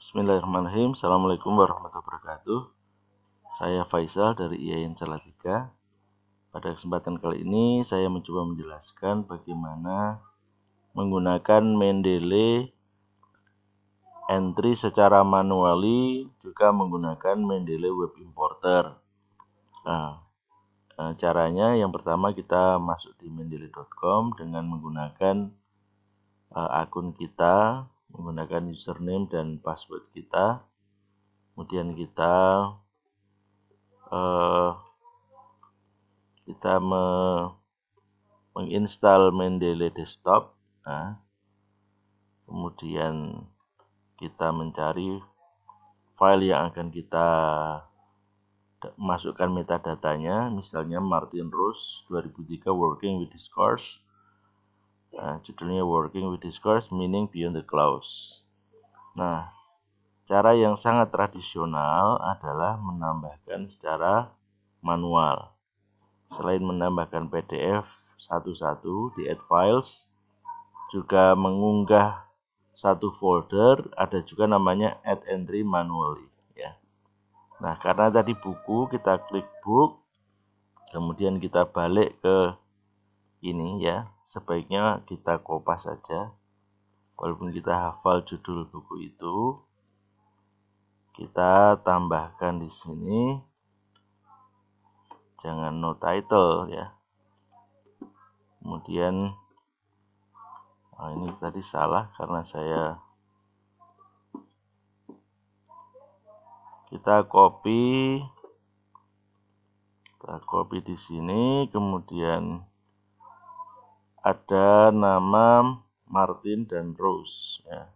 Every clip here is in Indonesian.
Bismillahirrahmanirrahim. Assalamualaikum warahmatullahi wabarakatuh. Saya Faisal dari IAIN Salatiga. Pada kesempatan kali ini saya mencoba menjelaskan bagaimana menggunakan Mendeley entry secara manuali juga menggunakan Mendeley Web Importer. Nah, eh, caranya yang pertama kita masuk di mendeley.com dengan menggunakan eh, akun kita menggunakan username dan password kita kemudian kita uh, kita me menginstal Mendeley desktop nah, kemudian kita mencari file yang akan kita masukkan metadatanya misalnya Martin Rose 2003 Working with Discourse Nah, judulnya Working with Discourse Meaning Beyond the Clause. Nah, cara yang sangat tradisional adalah menambahkan secara manual. Selain menambahkan PDF satu-satu di add files, juga mengunggah satu folder, ada juga namanya add entry manually. Ya. Nah, karena tadi buku kita klik book, kemudian kita balik ke ini ya, sebaiknya kita kopas saja walaupun kita hafal judul buku itu kita tambahkan di sini jangan no title ya kemudian oh, ini tadi salah karena saya kita copy kita copy di sini kemudian ada nama Martin dan Rose ya.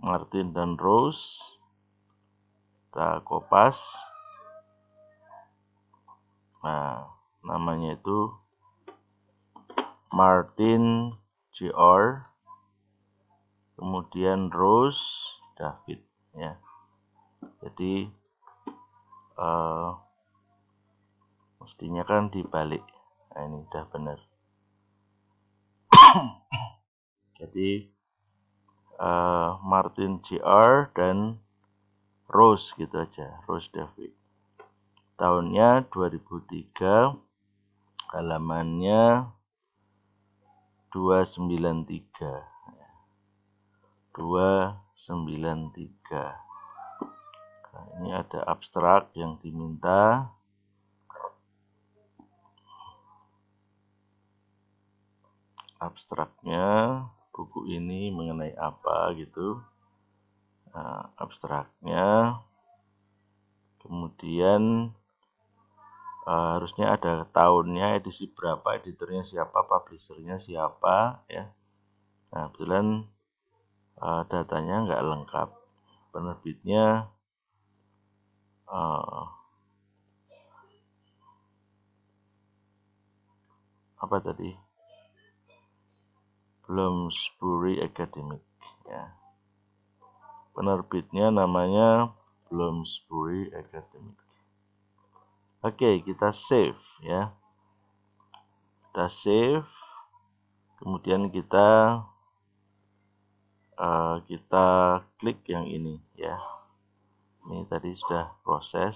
Martin dan Rose kita kopas nah namanya itu Martin JR kemudian Rose David ya jadi uh, mestinya kan dibalik nah, ini udah benar jadi uh, Martin JR dan Rose gitu aja, Rose David. Tahunnya 2003, halamannya 293. 293. Nah, ini ada abstrak yang diminta abstraknya buku ini mengenai apa gitu nah, abstraknya kemudian uh, harusnya ada tahunnya edisi berapa editornya siapa publishernya siapa ya nah kebetulan uh, datanya nggak lengkap penerbitnya uh, apa tadi Bloomsbury Academic ya. Penerbitnya namanya Bloomsbury Academic. Oke, kita save ya. Kita save. Kemudian kita uh, kita klik yang ini ya. Ini tadi sudah proses.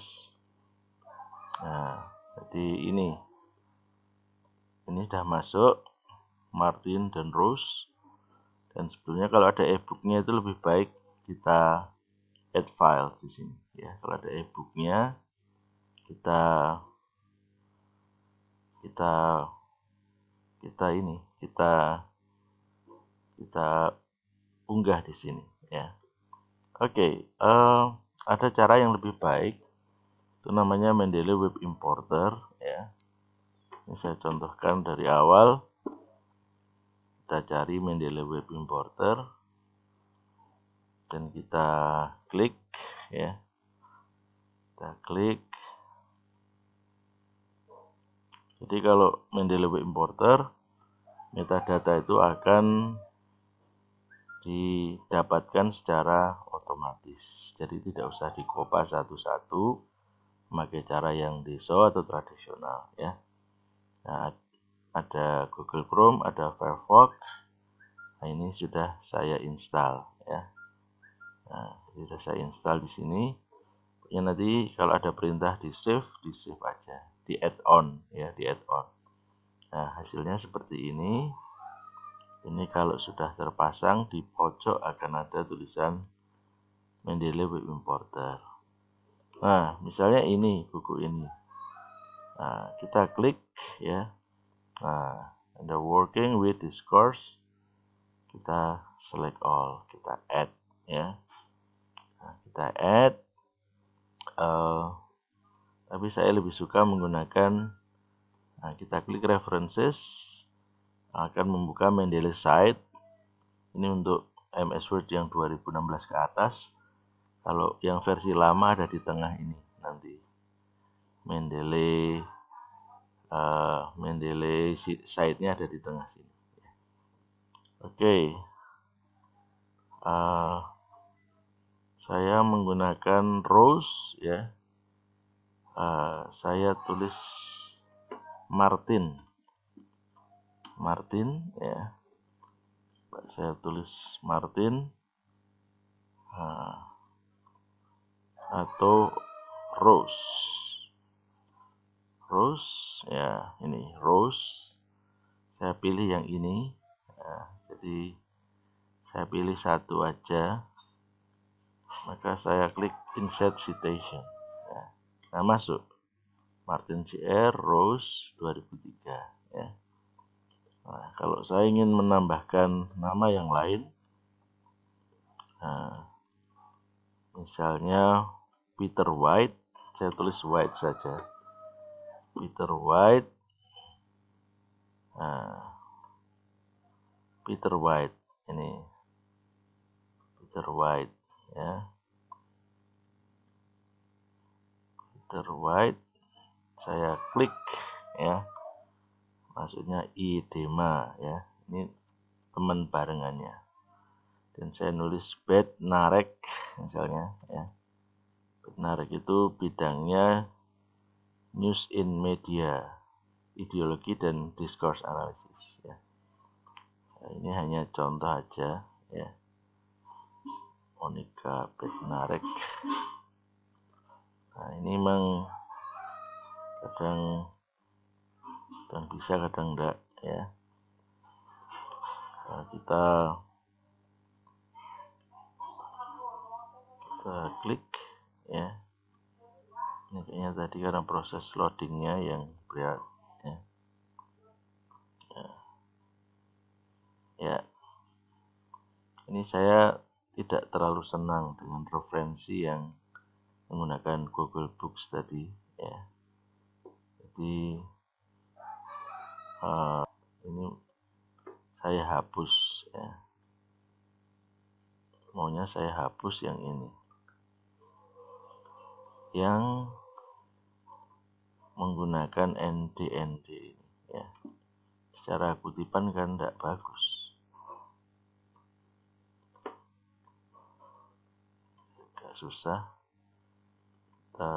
Nah, jadi ini ini sudah masuk Martin dan Rose dan sebetulnya kalau ada e-booknya itu lebih baik kita add file di sini ya kalau ada e-booknya kita kita kita ini kita kita unggah di sini ya oke okay, uh, eh, ada cara yang lebih baik itu namanya Mendeley Web Importer ya ini saya contohkan dari awal kita cari Mendeley Web Importer dan kita klik ya kita klik jadi kalau Mendeley Web Importer metadata itu akan didapatkan secara otomatis jadi tidak usah dikopas satu-satu memakai cara yang deso atau tradisional ya nah, ada Google Chrome, ada Firefox. Nah, ini sudah saya install ya. Nah, sudah saya install di sini. Ya nanti kalau ada perintah di save, di save aja, di add on ya, di add on. Nah, hasilnya seperti ini. Ini kalau sudah terpasang di pojok akan ada tulisan Mendeley Web Importer. Nah, misalnya ini buku ini. Nah, kita klik ya. Nah, the working with discourse kita select all, kita add ya. Nah, kita add uh, tapi saya lebih suka menggunakan nah, kita klik references akan membuka Mendeley site. Ini untuk MS Word yang 2016 ke atas. Kalau yang versi lama ada di tengah ini nanti. Mendeley uh, ah, Mendeley side-nya ada di tengah sini. Oke, okay. uh, saya menggunakan rose ya. Uh, saya tulis Martin, Martin ya. Saya tulis Martin uh, atau Rose rose ya ini rose saya pilih yang ini ya, jadi saya pilih satu aja maka saya klik insert citation ya. nah masuk Martin CR Rose 2003 ya nah, kalau saya ingin menambahkan nama yang lain nah, misalnya Peter White saya tulis White saja Peter White nah, Peter White ini Peter White ya Peter White saya klik ya maksudnya idema ya ini teman barengannya dan saya nulis bed narek misalnya ya bed narek itu bidangnya News in Media, Ideologi dan Discourse Analysis. Ya. Nah, ini hanya contoh aja ya. Monica Petnarek. Nah ini memang kadang kadang bisa kadang enggak ya. Nah, kita kita klik ya ini kayaknya tadi karena proses loadingnya yang berat ya. ya, ya. ini saya tidak terlalu senang dengan referensi yang menggunakan Google Books tadi ya jadi uh, ini saya hapus ya maunya saya hapus yang ini yang menggunakan NDND ini ya. Secara kutipan kan tidak bagus. Agak susah. Kita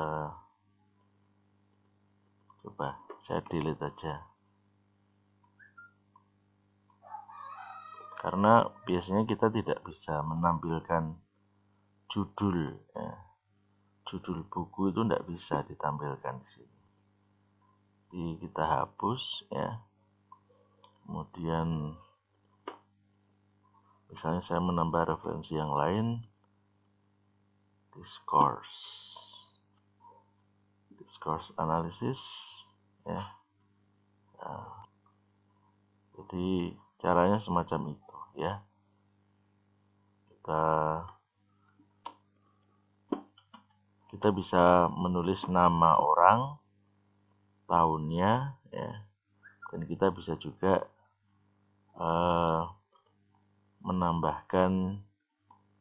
coba saya delete aja. Karena biasanya kita tidak bisa menampilkan judul ya. Judul buku itu tidak bisa ditampilkan di sini kita hapus ya kemudian misalnya saya menambah referensi yang lain discourse discourse analysis ya nah, jadi caranya semacam itu ya kita kita bisa menulis nama orang tahunnya ya dan kita bisa juga uh, menambahkan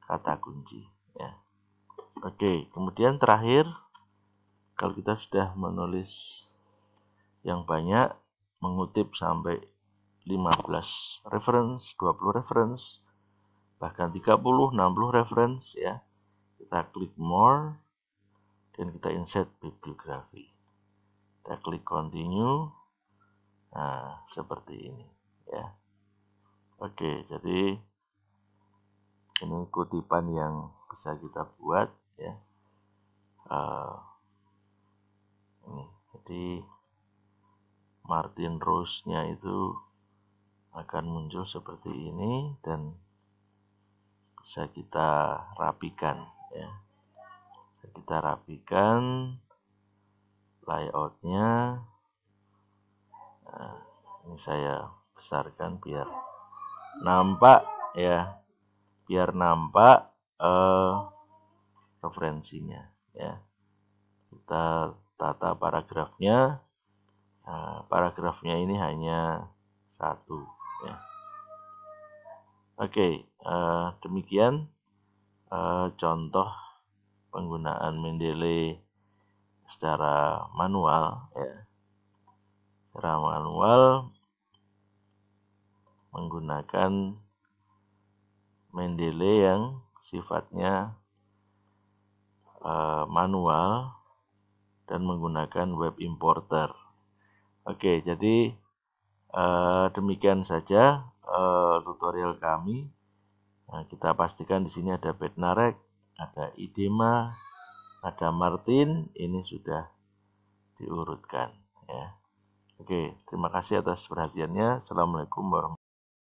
kata kunci ya oke kemudian terakhir kalau kita sudah menulis yang banyak mengutip sampai 15 reference 20 reference bahkan 30 60 reference ya kita klik more dan kita insert bibliografi kita klik continue nah seperti ini ya oke jadi ini kutipan yang bisa kita buat ya uh, ini jadi Martin Rose nya itu akan muncul seperti ini dan bisa kita rapikan ya bisa kita rapikan layoutnya nah, ini saya besarkan biar nampak ya biar nampak uh, referensinya ya kita tata paragrafnya nah, paragrafnya ini hanya satu ya oke uh, demikian uh, contoh penggunaan Mendeley secara manual ya secara manual menggunakan Mendele yang sifatnya uh, manual dan menggunakan web importer. Oke, jadi uh, demikian saja uh, tutorial kami. Nah, kita pastikan di sini ada Bednarek, ada IDEMA, ada Martin, ini sudah diurutkan ya. Oke, terima kasih atas perhatiannya. Assalamualaikum warahmatullahi